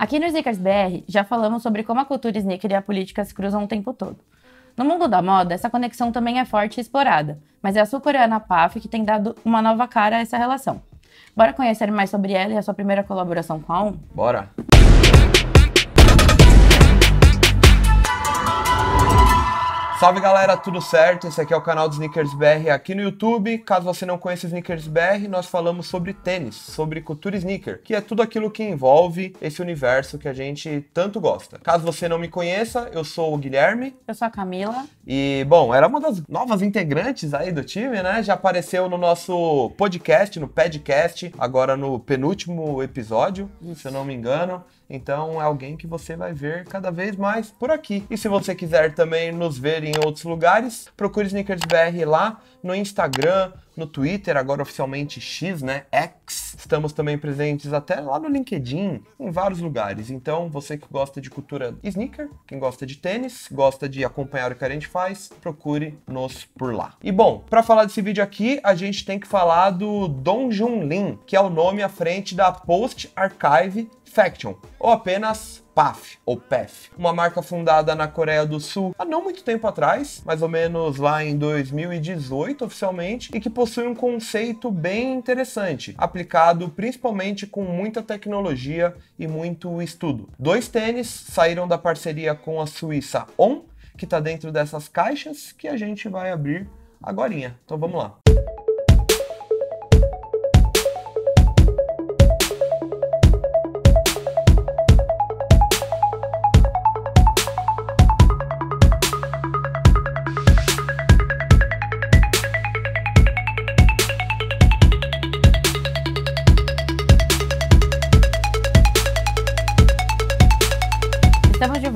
Aqui no Sneakers BR, já falamos sobre como a cultura sneaker e a política se cruzam o tempo todo. No mundo da moda, essa conexão também é forte e explorada, mas é a sul-coreana PAF que tem dado uma nova cara a essa relação. Bora conhecer mais sobre ela e a sua primeira colaboração com a ON? Bora! Salve galera, tudo certo? Esse aqui é o canal do Sneakers BR aqui no YouTube. Caso você não conheça Sneakers BR, nós falamos sobre tênis, sobre cultura sneaker, que é tudo aquilo que envolve esse universo que a gente tanto gosta. Caso você não me conheça, eu sou o Guilherme. Eu sou a Camila. E, bom, era uma das novas integrantes aí do time, né? Já apareceu no nosso podcast, no podcast, agora no penúltimo episódio, Isso. se eu não me engano. Então é alguém que você vai ver cada vez mais por aqui. E se você quiser também nos ver em em outros lugares. Procure Sneakers BR lá no Instagram, no Twitter, agora oficialmente X, né? X. Estamos também presentes até lá no LinkedIn, em vários lugares. Então, você que gosta de cultura sneaker, quem gosta de tênis, gosta de acompanhar o que a gente faz, procure-nos por lá. E bom, para falar desse vídeo aqui, a gente tem que falar do Dong Junlin, que é o nome à frente da Post Archive Faction, ou apenas PAF, ou PEF, uma marca fundada na Coreia do Sul há não muito tempo atrás, mais ou menos lá em 2018 oficialmente, e que possui um conceito bem interessante, aplicado principalmente com muita tecnologia e muito estudo. Dois tênis saíram da parceria com a Suíça On, que está dentro dessas caixas que a gente vai abrir agora. Então vamos lá.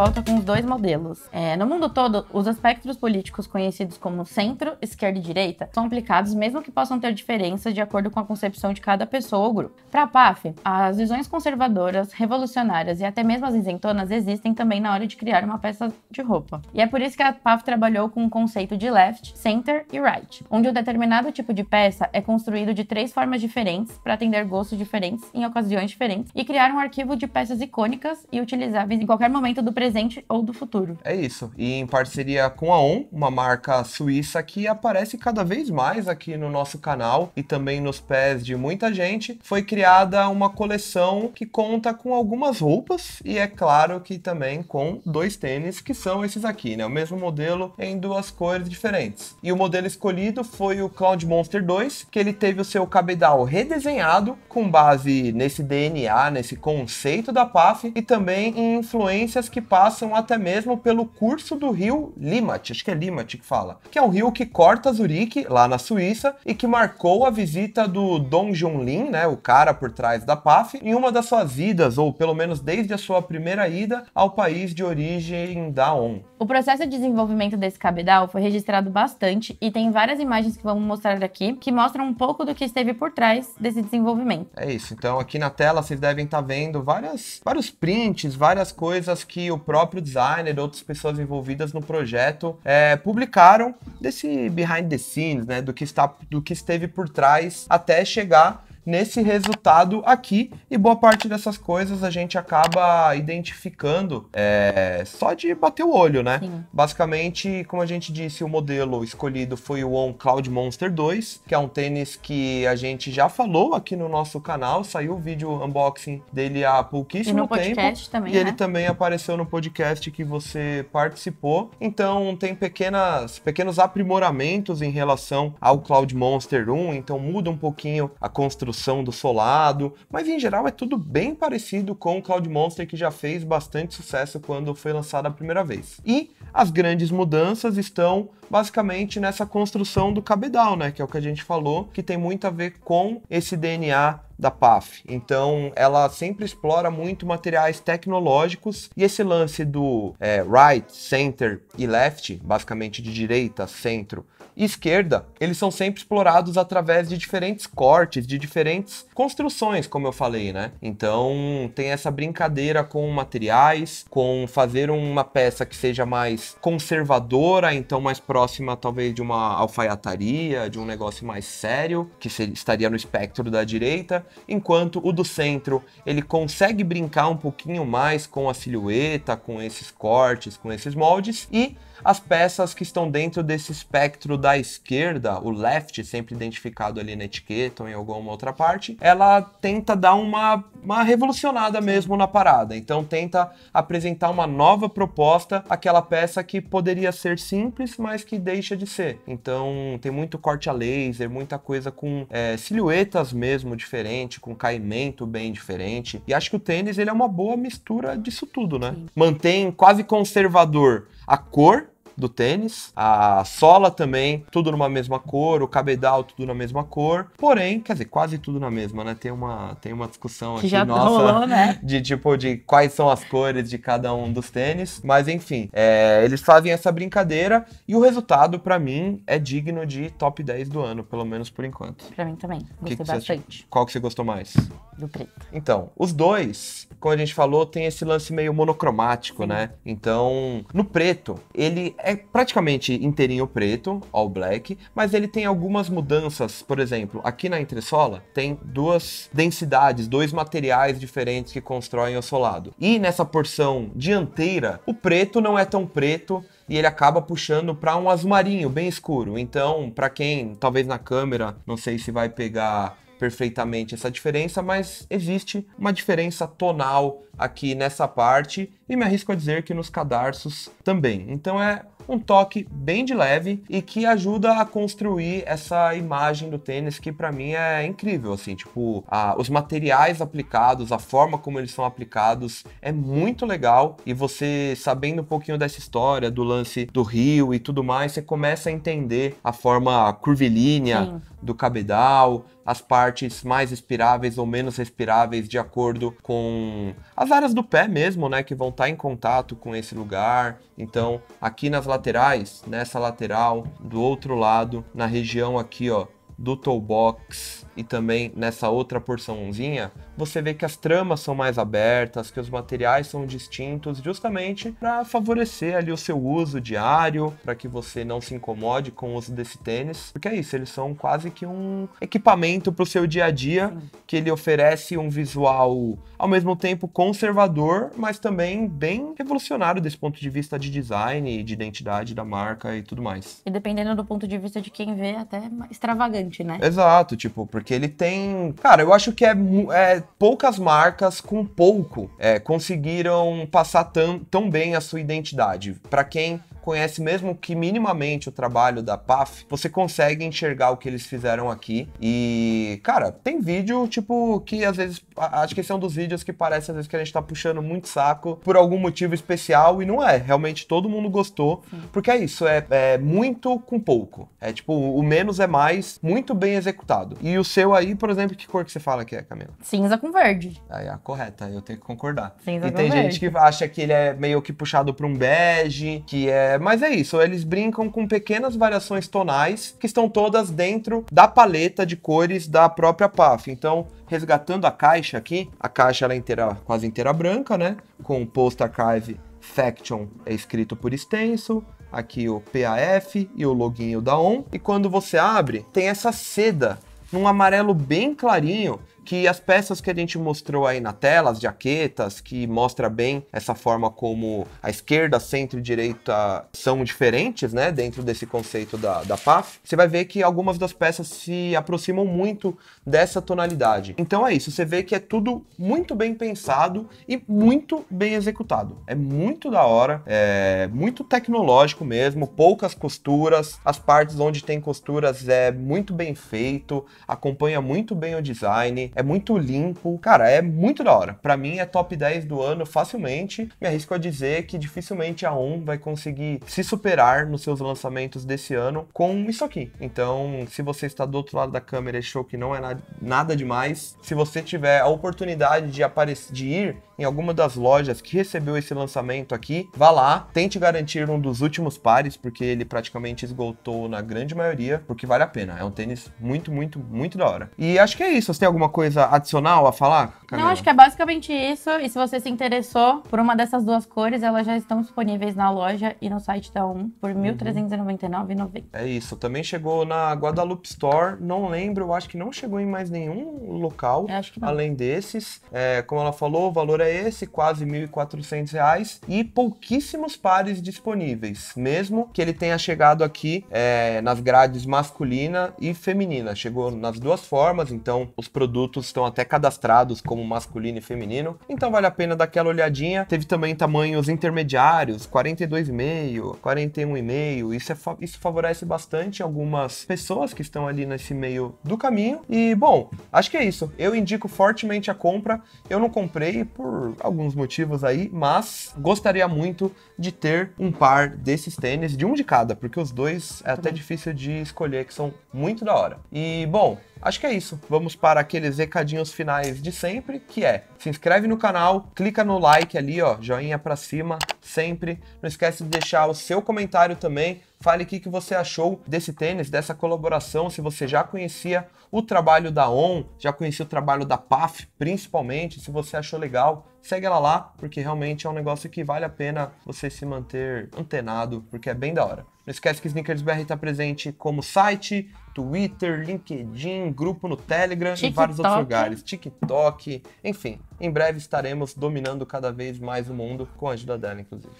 volta dois modelos. É, no mundo todo, os espectros políticos conhecidos como centro, esquerda e direita são aplicados mesmo que possam ter diferenças de acordo com a concepção de cada pessoa ou grupo. Para a PAF, as visões conservadoras, revolucionárias e até mesmo as isentonas existem também na hora de criar uma peça de roupa. E é por isso que a PAF trabalhou com o conceito de left, center e right, onde um determinado tipo de peça é construído de três formas diferentes para atender gostos diferentes em ocasiões diferentes e criar um arquivo de peças icônicas e utilizáveis em qualquer momento do presente ou do futuro. É isso. E em parceria com a ON, uma marca suíça que aparece cada vez mais aqui no nosso canal e também nos pés de muita gente, foi criada uma coleção que conta com algumas roupas e é claro que também com dois tênis que são esses aqui, né? O mesmo modelo em duas cores diferentes. E o modelo escolhido foi o Cloud Monster 2, que ele teve o seu cabedal redesenhado com base nesse DNA, nesse conceito da PAF e também em influências que passam a até mesmo pelo curso do rio Limat, acho que é Limat que fala, que é um rio que corta Zurique, lá na Suíça, e que marcou a visita do Dong Lin, né, o cara por trás da PAF, em uma das suas idas, ou pelo menos desde a sua primeira ida ao país de origem da ON. O processo de desenvolvimento desse cabedal foi registrado bastante e tem várias imagens que vamos mostrar aqui que mostram um pouco do que esteve por trás desse desenvolvimento. É isso, então aqui na tela vocês devem estar tá vendo várias, vários prints, várias coisas que o próprio designer, outras pessoas envolvidas no projeto, é, publicaram desse behind the scenes, né, do que, está, do que esteve por trás até chegar nesse resultado aqui. E boa parte dessas coisas a gente acaba identificando é, só de bater o olho, né? Sim. Basicamente, como a gente disse, o modelo escolhido foi o On Cloud Monster 2, que é um tênis que a gente já falou aqui no nosso canal. Saiu o vídeo unboxing dele há pouquíssimo e no tempo. Podcast também, e né? ele também apareceu no podcast que você participou. Então tem pequenas, pequenos aprimoramentos em relação ao Cloud Monster 1. Então muda um pouquinho a construção construção do solado, mas em geral é tudo bem parecido com o Cloud Monster que já fez bastante sucesso quando foi lançado a primeira vez. E as grandes mudanças estão basicamente nessa construção do cabedal, né? Que é o que a gente falou, que tem muito a ver com esse DNA da PAF. Então, ela sempre explora muito materiais tecnológicos e esse lance do é, right, center e left, basicamente de direita, centro e esquerda, eles são sempre explorados através de diferentes cortes, de diferentes construções, como eu falei, né? Então, tem essa brincadeira com materiais, com fazer uma peça que seja mais conservadora, então mais próxima próxima talvez de uma alfaiataria, de um negócio mais sério, que estaria no espectro da direita, enquanto o do centro, ele consegue brincar um pouquinho mais com a silhueta, com esses cortes, com esses moldes e as peças que estão dentro desse espectro da esquerda, o left, sempre identificado ali na etiqueta ou em alguma outra parte, ela tenta dar uma, uma revolucionada mesmo na parada. Então tenta apresentar uma nova proposta, aquela peça que poderia ser simples, mas que deixa de ser. Então tem muito corte a laser, muita coisa com é, silhuetas mesmo diferente, com caimento bem diferente. E acho que o tênis ele é uma boa mistura disso tudo, né? Sim. Mantém quase conservador a cor do tênis, a sola também, tudo numa mesma cor, o cabedal tudo na mesma cor. Porém, quer dizer, quase tudo na mesma, né? Tem uma, tem uma discussão que aqui já nossa rolou, né? de tipo de quais são as cores de cada um dos tênis, mas enfim, é, eles fazem essa brincadeira e o resultado para mim é digno de top 10 do ano, pelo menos por enquanto. Para mim também, gostei que que bastante. Você, qual que você gostou mais? Do preto. Então, os dois, como a gente falou, tem esse lance meio monocromático, Sim. né? Então, no preto, ele é é praticamente inteirinho preto, all black, mas ele tem algumas mudanças, por exemplo, aqui na entressola tem duas densidades, dois materiais diferentes que constroem o solado. E nessa porção dianteira, o preto não é tão preto, e ele acaba puxando para um azul marinho bem escuro. Então, para quem talvez na câmera, não sei se vai pegar perfeitamente essa diferença, mas existe uma diferença tonal aqui nessa parte e me arrisco a dizer que nos cadarços também. Então é um toque bem de leve e que ajuda a construir essa imagem do tênis que para mim é incrível, assim, tipo, a, os materiais aplicados, a forma como eles são aplicados é muito legal e você sabendo um pouquinho dessa história do lance do rio e tudo mais, você começa a entender a forma curvilínea Sim. do cabedal, as partes mais respiráveis ou menos respiráveis de acordo com as áreas do pé mesmo, né, que vão está em contato com esse lugar. Então, aqui nas laterais, nessa lateral, do outro lado, na região aqui, ó, do toolbox e também nessa outra porçãozinha, você vê que as tramas são mais abertas, que os materiais são distintos, justamente para favorecer ali o seu uso diário, para que você não se incomode com o uso desse tênis. Porque é isso, eles são quase que um equipamento para o seu dia a dia, que ele oferece um visual ao mesmo tempo conservador, mas também bem revolucionário desse ponto de vista de design, de identidade da marca e tudo mais. E dependendo do ponto de vista de quem vê, é até extravagante, né? Exato, tipo, porque que ele tem. Cara, eu acho que é, é poucas marcas com pouco é, conseguiram passar tão, tão bem a sua identidade. Para quem conhece mesmo que minimamente o trabalho da PAF, você consegue enxergar o que eles fizeram aqui. E, cara, tem vídeo, tipo, que às vezes. Acho que esse é um dos vídeos que parece às vezes que a gente tá puxando muito saco por algum motivo especial. E não é. Realmente todo mundo gostou. Porque é isso, é, é, muito com pouco. É tipo, o menos é mais, muito bem executado. E o seu aí, por exemplo, que cor que você fala que é, Camila? Cinza com verde. Aí é a correta, eu tenho que concordar. Cinza e tem verde. gente que acha que ele é meio que puxado pra um bege, que é é, mas é isso, eles brincam com pequenas variações tonais que estão todas dentro da paleta de cores da própria PAF. Então, resgatando a caixa aqui, a caixa ela é inteira, quase inteira branca, né? Com o Post Archive Faction é escrito por extenso, aqui o PAF e o loginho da ON. E quando você abre, tem essa seda num amarelo bem clarinho que as peças que a gente mostrou aí na tela, as jaquetas, que mostra bem essa forma como a esquerda, centro e direita são diferentes, né, dentro desse conceito da, da PAF, você vai ver que algumas das peças se aproximam muito dessa tonalidade. Então é isso, você vê que é tudo muito bem pensado e muito bem executado. É muito da hora, é muito tecnológico mesmo, poucas costuras, as partes onde tem costuras é muito bem feito, acompanha muito bem o design, é é muito limpo. Cara, é muito da hora. Para mim é top 10 do ano facilmente. Me arrisco a dizer que dificilmente a ON vai conseguir se superar nos seus lançamentos desse ano com isso aqui. Então, se você está do outro lado da câmera e achou que não é nada demais, se você tiver a oportunidade de aparecer, de ir em alguma das lojas que recebeu esse lançamento aqui, vá lá, tente garantir um dos últimos pares, porque ele praticamente esgotou na grande maioria, porque vale a pena. É um tênis muito, muito, muito da hora. E acho que é isso. Você tem alguma coisa coisa adicional a falar? Camila? Não, acho que é basicamente isso. E se você se interessou por uma dessas duas cores, elas já estão disponíveis na loja e no site da Um por uhum. R$ 1.399,90. É isso. Também chegou na Guadalupe Store. Não lembro, eu acho que não chegou em mais nenhum local além desses. É, como ela falou, o valor é esse, quase R$ 1.400 e pouquíssimos pares disponíveis, mesmo que ele tenha chegado aqui é, nas grades masculina e feminina. Chegou nas duas formas, então os produtos estão até cadastrados como como masculino e feminino. Então vale a pena dar aquela olhadinha. Teve também tamanhos intermediários, 42,5, 41,5. Isso, é, isso favorece bastante algumas pessoas que estão ali nesse meio do caminho. E, bom, acho que é isso. Eu indico fortemente a compra. Eu não comprei por alguns motivos aí, mas gostaria muito de ter um par desses tênis, de um de cada, porque os dois é até difícil de escolher, que são muito da hora. E, bom, Acho que é isso. Vamos para aqueles recadinhos finais de sempre, que é: se inscreve no canal, clica no like ali, ó, joinha para cima, sempre. Não esquece de deixar o seu comentário também Fale o que você achou desse tênis, dessa colaboração, se você já conhecia o trabalho da ON, já conhecia o trabalho da PAF, principalmente, se você achou legal, segue ela lá, porque realmente é um negócio que vale a pena você se manter antenado, porque é bem da hora. Não esquece que Sneakers BR está presente como site, Twitter, LinkedIn, grupo no Telegram TikTok. e vários outros lugares, TikTok, enfim. Em breve estaremos dominando cada vez mais o mundo com a ajuda dela, inclusive.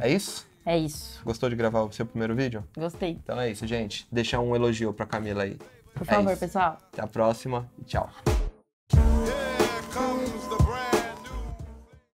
É isso? É isso. Gostou de gravar o seu primeiro vídeo? Gostei. Então é isso, gente. Deixa um elogio pra Camila aí. Por é favor, é pessoal. Até a próxima e tchau.